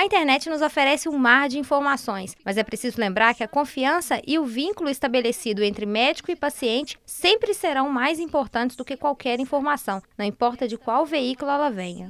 A internet nos oferece um mar de informações, mas é preciso lembrar que a confiança e o vínculo estabelecido entre médico e paciente sempre serão mais importantes do que qualquer informação, não importa de qual veículo ela venha.